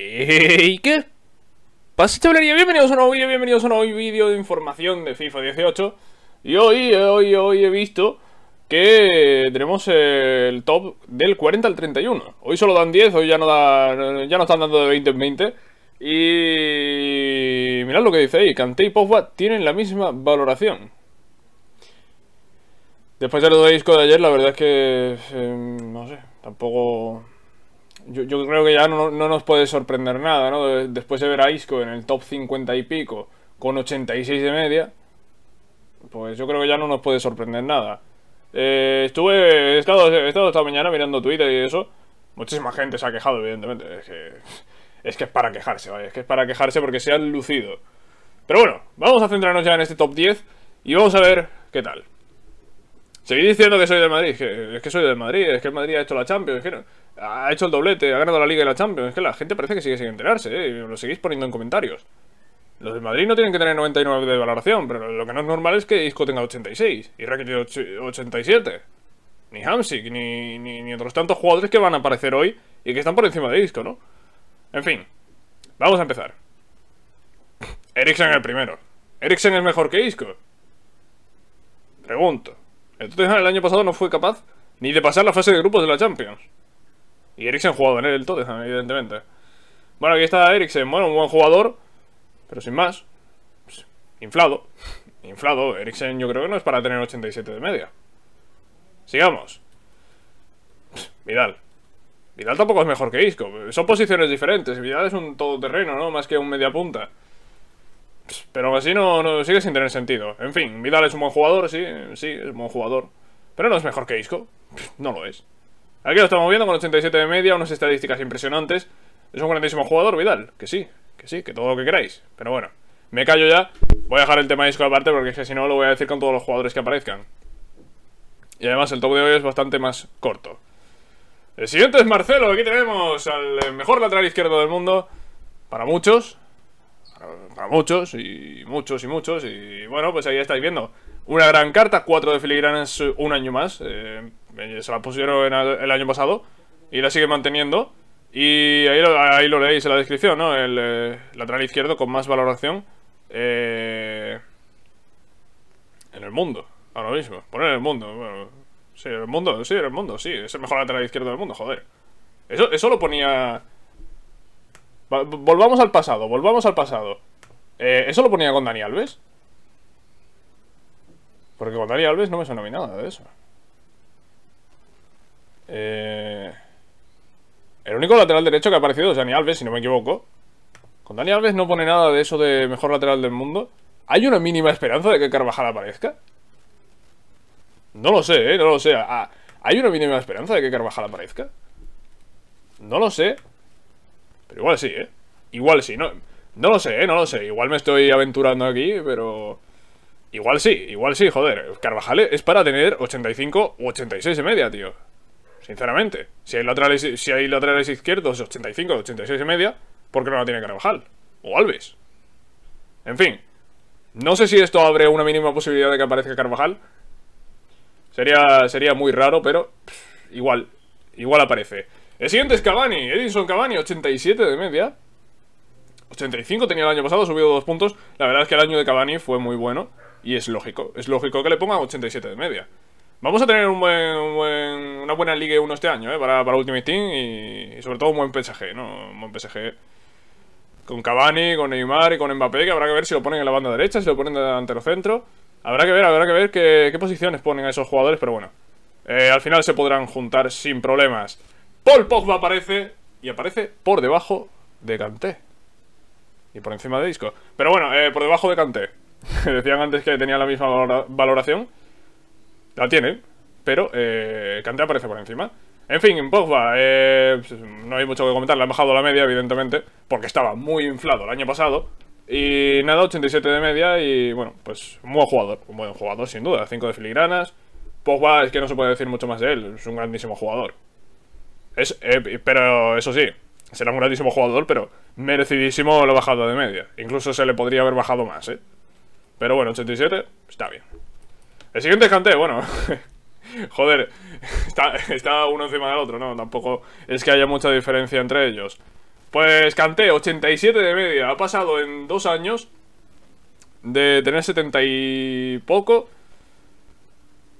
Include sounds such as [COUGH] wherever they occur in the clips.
¿Y qué? Pasa chavalería, bienvenidos a un nuevo vídeo, bienvenidos a un nuevo vídeo de información de FIFA 18 Y hoy, hoy, hoy he visto que tenemos el top del 40 al 31 Hoy solo dan 10, hoy ya no, dan, ya no están dando de 20 en 20 Y... mirad lo que dice ahí, Kanté y Pogba tienen la misma valoración Después de lo de disco de ayer, la verdad es que... Eh, no sé, tampoco yo, creo que ya no, nos puede sorprender nada, ¿no? Después de ver a Isco en el top 50 y pico, con 86 de media, pues yo creo que ya no nos puede sorprender nada. Eh, estuve, he estado, esta mañana mirando Twitter y eso. Muchísima gente se ha quejado, evidentemente. Es que es, que es para quejarse, ¿vale? Es que es para quejarse porque se han lucido. Pero bueno, vamos a centrarnos ya en este top 10 y vamos a ver qué tal. Seguí diciendo que soy de Madrid, que, es que soy de Madrid, es que el Madrid ha hecho la Champions, es no, ha hecho el doblete, ha ganado la Liga y la Champions. Es que la gente parece que sigue sin enterarse, ¿eh? Lo seguís poniendo en comentarios. Los del Madrid no tienen que tener 99 de valoración, pero lo que no es normal es que Isco tenga 86 y Rakitic 87. Ni Hamsik, ni, ni, otros tantos jugadores que van a aparecer hoy y que están por encima de Isco, ¿no? En fin, vamos a empezar. Eriksen el primero. ¿Eriksen es mejor que Isco? Pregunto. El Entonces el año pasado no fue capaz ni de pasar la fase de grupos de la Champions. Y Eriksen jugado en el Tottenham, evidentemente. Bueno, aquí está Eriksen. Bueno, un buen jugador, pero sin más. Pues, inflado. [LAUGHS] inflado. Eriksen yo creo que no es para tener 87 de media. Sigamos. [LAUGHS] Vidal. Vidal tampoco es mejor que Isco. Son posiciones diferentes. Vidal es un todoterreno, ¿no? Más que un media punta. Pero así no, no sigue sin tener sentido. En fin, Vidal es un buen jugador, sí, sí, es un buen jugador. Pero no es mejor que Isco. [LAUGHS] No lo es. Aquí lo estamos viendo con 87 de media, unas estadísticas impresionantes. Es un grandísimo jugador, Vidal, que sí, que sí, que todo lo que queráis. Pero bueno, me callo ya. Voy a dejar el tema disco aparte porque es que si no lo voy a decir con todos los jugadores que aparezcan. Y además el top de hoy es bastante más corto. El siguiente es Marcelo. Aquí tenemos al mejor lateral izquierdo del mundo. Para muchos. Para, muchos y muchos y muchos. Y bueno, pues ahí estáis viendo. Una gran carta, cuatro de filigranes, un año más. Eh, eh, se la pusieron el año pasado y la sigue manteniendo. Y ahí lo, leéis en la descripción, ¿no? El eh, lateral izquierdo con más valoración eh, en el mundo, ahora mismo. Poner en el mundo, sí, en el mundo, sí, en el mundo, sí, es el mejor lateral izquierdo del mundo, joder. Eso, eso lo ponía... volvamos al pasado, volvamos al pasado. eso lo ponía con Dani Alves. Porque con Dani Alves no me sonó a nada de eso. Eh, el único lateral derecho que ha aparecido es Dani Alves, si no me equivoco. Con Dani Alves no pone nada de eso de mejor lateral del mundo. ¿Hay una mínima esperanza de que Carvajal aparezca? No lo sé, ¿eh? No lo sé. Ah, ¿Hay una mínima esperanza de que Carvajal aparezca? No lo sé. Pero igual sí, ¿eh? Igual sí. No, no lo sé, ¿eh? No lo sé. Igual me estoy aventurando aquí, pero... Igual sí, igual sí, joder. Carvajal es para tener 85 u 86 de media, tío sinceramente. Si hay laterales, si hay laterales izquierdos 85, 86 y media, ¿por qué no la tiene Carvajal? O Alves. En fin, no sé si esto abre una mínima posibilidad de que aparezca Carvajal. Sería, sería muy raro, pero igual, igual aparece. El siguiente es Cavani, Edison Cavani, 87 de media. 85 tenía el año pasado, subido dos puntos. La verdad es que el año de Cavani fue muy bueno y es lógico. Es lógico que le ponga 87 de media. Vamos a tener un buen una buena Ligue 1 este año, ¿eh? Para, para Ultimate Team y, sobre todo un buen PSG, ¿no? Un buen PSG con Cavani, con Neymar y con Mbappé, que habrá que ver si lo ponen en la banda derecha, si lo ponen delantero centro. Habrá que ver, habrá que ver qué, posiciones ponen a esos jugadores, pero bueno. Eh, al final se podrán juntar sin problemas. Paul Pogba aparece y aparece por debajo de Kanté. Y por encima de Disco. Pero bueno, eh, por debajo de Kanté. [LAUGHS] Decían antes que tenía la misma valoración. La tiene pero eh, Kanté aparece por encima. En fin, Pogba, eh, pues, no hay mucho que comentar, le han bajado la media, evidentemente, porque estaba muy inflado el año pasado. Y nada, 87 de media y bueno, pues un buen jugador, un buen jugador sin duda, 5 de filigranas. Pogba es que no se puede decir mucho más de él, es un grandísimo jugador. Eh, pero eso sí, será un grandísimo jugador, pero merecidísimo lo bajado de media. Incluso se le podría haber bajado más, ¿eh? Pero bueno, 87 está bien. El siguiente es Kanté, bueno, [LAUGHS] Joder, [LAUGHS] está, uno encima del otro, no, tampoco es que haya mucha diferencia entre ellos. Pues Canté, 87 de media, ha pasado en dos años de tener 70 y poco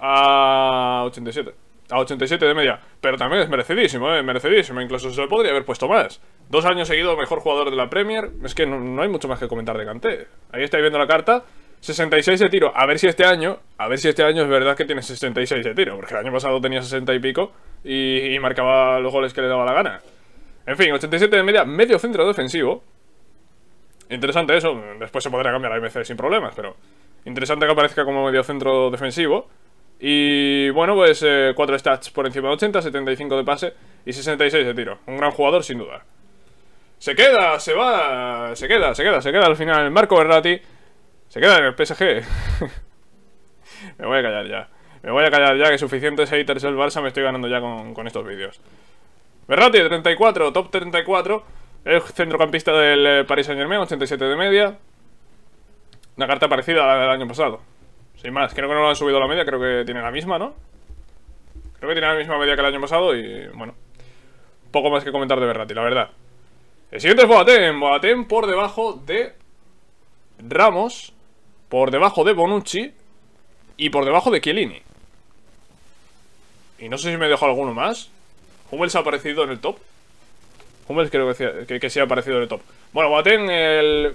a 87. A 87 de media. Pero también es merecidísimo, ¿eh? Merecidísimo. Incluso se lo podría haber puesto más. Dos años seguido, mejor jugador de la Premier. Es que no, no hay mucho más que comentar de Kanté. Ahí estáis viendo la carta. 66 de tiro. A ver si este año, a ver si este año es verdad que tiene 66 de tiro, porque el año pasado tenía 60 y pico y, marcaba los goles que le daba la gana. En fin, 87 de media, medio centro defensivo. Interesante eso, después se podrá cambiar a MC sin problemas, pero interesante que aparezca como medio centro defensivo. Y bueno, pues 4 eh, stats por encima de 80, 75 de pase y 66 de tiro. Un gran jugador sin duda. Se queda, se va, se queda, se queda, se queda al final Marco Berrati. Se queda en el PSG. [LAUGHS] me voy a callar ya. Me voy a callar ya que suficientes haters del Barça me estoy ganando ya con, estos vídeos. Berrati, 34, top 34. El centrocampista del eh, Paris Saint Germain, 87 de media. Una carta parecida a la del año pasado. Sin más, creo que no lo han subido a la media, creo que tiene la misma, ¿no? Creo que tiene la misma media que el año pasado y bueno. Poco más que comentar de Berrati, la verdad. El siguiente es Boateng. Boateng por debajo de Ramos, por debajo de Bonucci y por debajo de Chiellini. Y no sé si me dejo alguno más. Hummels ha aparecido en el top. Hummels creo que, sí ha aparecido en el top. Bueno, Boateng, el,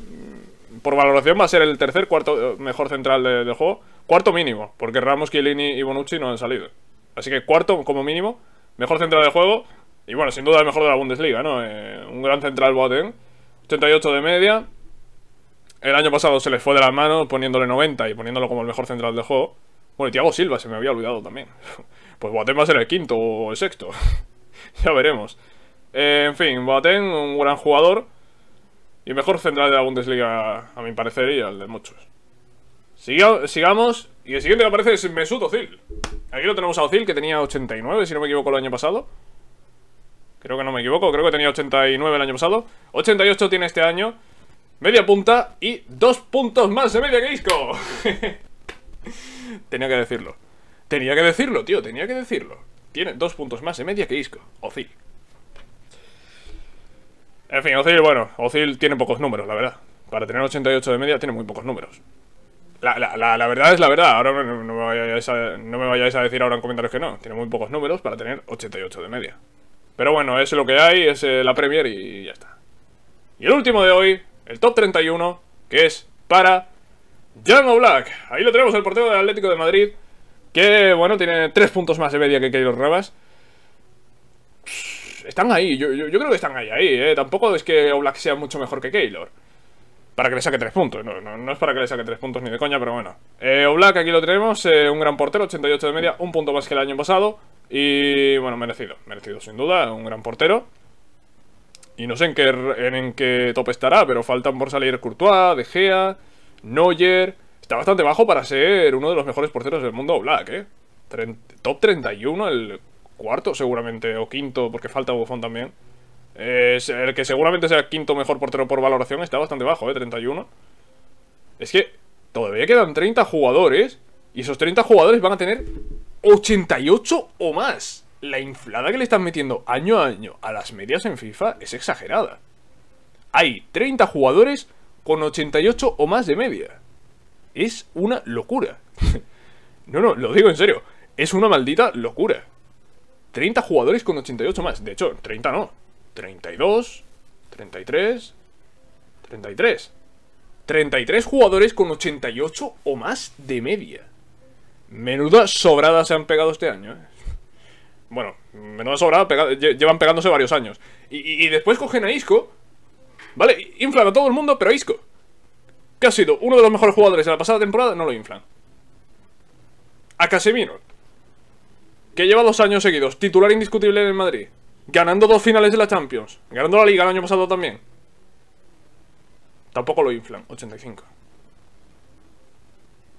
por valoración, va a ser el tercer, cuarto mejor central de, juego. Cuarto mínimo, porque Ramos, Chiellini y Bonucci no han salido. Así que cuarto como mínimo, mejor central de juego. Y bueno, sin duda el mejor de la Bundesliga, ¿no? Eh, un gran central Boateng. 88 de media. El año pasado se les fue de la mano poniéndole 90 y poniéndolo como el mejor central del juego. Bueno, y Thiago Silva se me había olvidado también. [LAUGHS] Pues Boateng va a ser el quinto o el sexto. [LAUGHS] ya veremos. Eh, en fin, Boateng, un gran jugador. Y mejor central de la Bundesliga, a mi parecer, y al de muchos. sigamos. Y el siguiente que aparece es Mesut Ozil. Aquí lo tenemos a Ozil, que tenía 89, si no me equivoco, el año pasado. Creo que no me equivoco, creo que tenía 89 el año pasado. 88 tiene este año media punta y dos puntos más de media que disco. [LAUGHS] tenía que decirlo. Tenía que decirlo, tío, tenía que decirlo. Tiene dos puntos más de media que disco. Ozil. En fin, Ozil, bueno, Ozil tiene pocos números, la verdad. Para tener 88 de media tiene muy pocos números. La, la, la, verdad es la verdad, ahora no, me vayáis a, decir ahora en comentarios que no. Tiene muy pocos números para tener 88 de media. Pero bueno, es lo que hay, es eh, la Premier y ya está. Y el último de hoy, el top 31, que es para Jan Black. Ahí lo tenemos, el portero del Atlético de Madrid, que, bueno, tiene tres puntos más de media que Keylor rabas Están ahí, yo, creo que están ahí, ahí, eh. Tampoco es que Oblak sea mucho mejor que Keylor. Para que le saque 3 puntos, no, no, es para que le saque tres puntos ni de coña, pero bueno. Eh, Oblak, aquí lo tenemos, eh, un gran portero, 88 de media, un punto más que el año pasado. Y bueno, merecido, merecido sin duda, un gran portero. Y no sé en qué, en qué top estará, pero faltan por salir Courtois, De Gea, Neuer... Está bastante bajo para ser uno de los mejores porteros del mundo Black, ¿eh? top 31, el cuarto seguramente, o quinto, porque falta Buffon también. Es el que seguramente sea el quinto mejor portero por valoración está bastante bajo, ¿eh? 31. Es que todavía quedan 30 jugadores y esos 30 jugadores van a tener 88 o más la inflada que le están metiendo año a año a las medias en FIFA es exagerada. Hay 30 jugadores con 88 o más de media. Es una locura. [LAUGHS] no, no, lo digo en serio. Es una maldita locura. 30 jugadores con 88 más. De hecho, 30 no. 32, 33, 33. 33 jugadores con 88 o más de media. Menuda sobrada se han pegado este año, ¿eh? Bueno, menos sobrada, llevan pegándose varios años. Y, después cogen a Isco, ¿vale? Inflan a todo el mundo, pero a Isco, que ha sido uno de los mejores jugadores de la pasada temporada, no lo inflan. A Casemiro, que lleva dos años seguidos, titular indiscutible en el Madrid, ganando dos finales de la Champions, ganando la Liga el año pasado también. Tampoco lo inflan, 85.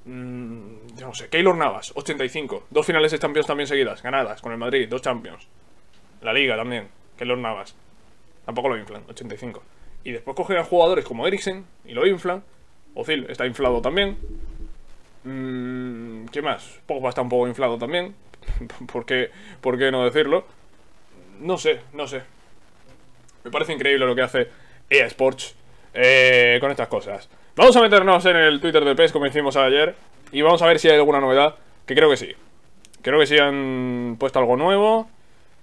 Mm, no sé, Keylor Navas, 85. Dos finales de Champions también seguidas, ganadas con el Madrid, dos Champions. La Liga también, Keylor Navas. Tampoco lo inflan, 85. Y después cogen a jugadores como Eriksen y lo inflan. Ozil está inflado también. Mm, ¿Qué más? Pogba está un poco inflado también. [LAUGHS] ¿Por qué, ¿Por qué no decirlo? No sé, no sé. Me parece increíble lo que hace EA Sports eh, con estas cosas. Vamos a meternos en el Twitter del PES como hicimos ayer y vamos a ver si hay alguna novedad, que creo que sí. Creo que sí han puesto algo nuevo.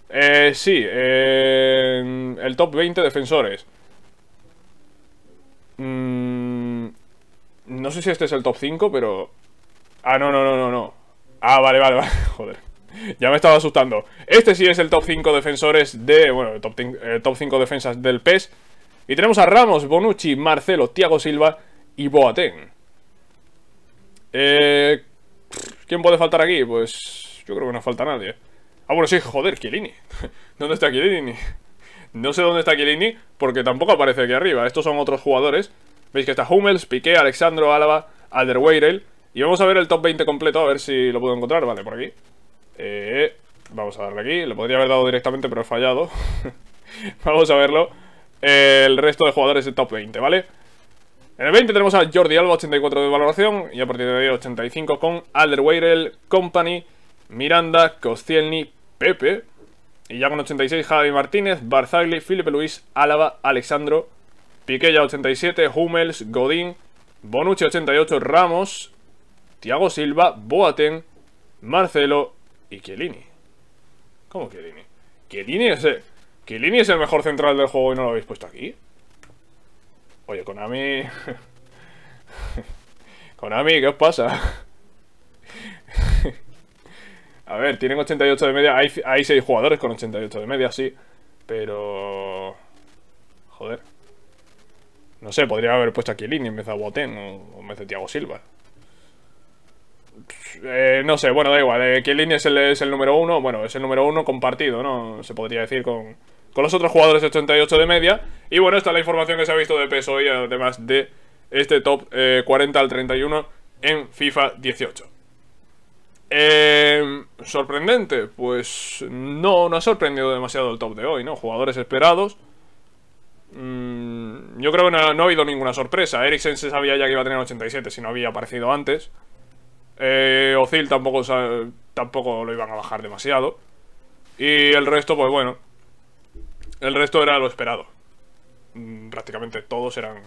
Eh, sí, eh, el top 20 defensores. Mm, no sé si este es el top 5, pero... Ah, no, no, no, no, no. Ah, vale, vale, [LAUGHS] vale. Joder. Ya me estaba asustando. Este sí es el top 5 defensores de... Bueno, el top, eh, top 5 defensas del PES. Y tenemos a Ramos, Bonucci, Marcelo, Thiago Silva, y Boateng. Eh, ¿Quién puede faltar aquí? Pues yo creo que no falta nadie. Ah, bueno, sí, joder, Chiellini. [LAUGHS] ¿Dónde está Chiellini? No sé dónde está Chiellini porque tampoco aparece aquí arriba. Estos son otros jugadores. Veis que está Hummels, Piqué, Alexandro, Álava, Alderweireld. Y vamos a ver el top 20 completo, a ver si lo puedo encontrar. Vale, por aquí. Eh, vamos a darle aquí. Lo podría haber dado directamente, pero he fallado. [LAUGHS] vamos a verlo. el resto de jugadores del top 20, ¿vale? En el 20 tenemos a Jordi Alba, 84 de valoración. Y a partir de ahí, 85 con Alderweireld, Company, Miranda, Koscielny, Pepe. Y ya con 86, Javi Martínez, Barzagli, Felipe Luis, Álava, Alexandro, Piqué ya 87, Hummels, Godín, Bonucci 88, Ramos, Thiago Silva, Boateng, Marcelo y Chiellini. ¿Cómo Chiellini? ¿Chiellini ¿Chiellini es el mejor central del juego y no lo habéis puesto aquí? Oye, Konami... Konami, [LAUGHS] ¿qué os pasa? [LAUGHS] A ver, tienen 88 de media. Hay, hay 6 jugadores con 88 de media, sí. Pero... Joder. No sé, podría haber puesto a Kielin en vez de a o, en vez de Thiago Silva. Eh, no sé, bueno, da igual. Eh, es el, es el número uno. Bueno, es el número uno compartido, ¿no? Se podría decir con con los otros jugadores 88 de media. Y bueno, esta es la información que se ha visto de peso hoy, además de este top 40 eh, al 31 en FIFA 18. Em, ¿Sorprendente? Pues no, no ha sorprendido demasiado el top de hoy, ¿no? Jugadores esperados. Mm, yo creo que no, ha habido ninguna sorpresa. Eriksen se sabía ya que iba a tener 87 si no había aparecido antes. Eh, Ozil tampoco, tampoco lo iban a bajar demasiado. Y el resto, pues bueno, el resto era lo esperado. Mm, prácticamente todos eran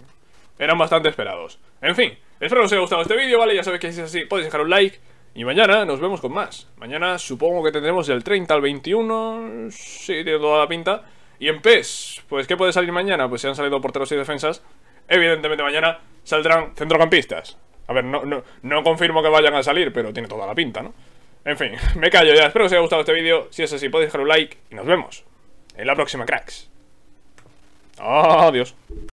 eran bastante esperados. En fin, espero que os haya gustado este vídeo, ¿vale? Ya sabéis que si es así podéis dejar un like. Y mañana nos vemos con más. Mañana supongo que tendremos del 30 al 21. Sí, tiene toda la pinta. Y en PES, pues ¿qué puede salir mañana? Pues si han salido porteros y defensas, evidentemente mañana saldrán centrocampistas. A ver, no, no, no confirmo que vayan a salir, pero tiene toda la pinta, ¿no? En fin, [LAUGHS] me callo ya. Espero que os haya gustado este vídeo. Si es así podéis dejar un like y nos vemos. En la próxima, cracks. Adiós. Oh,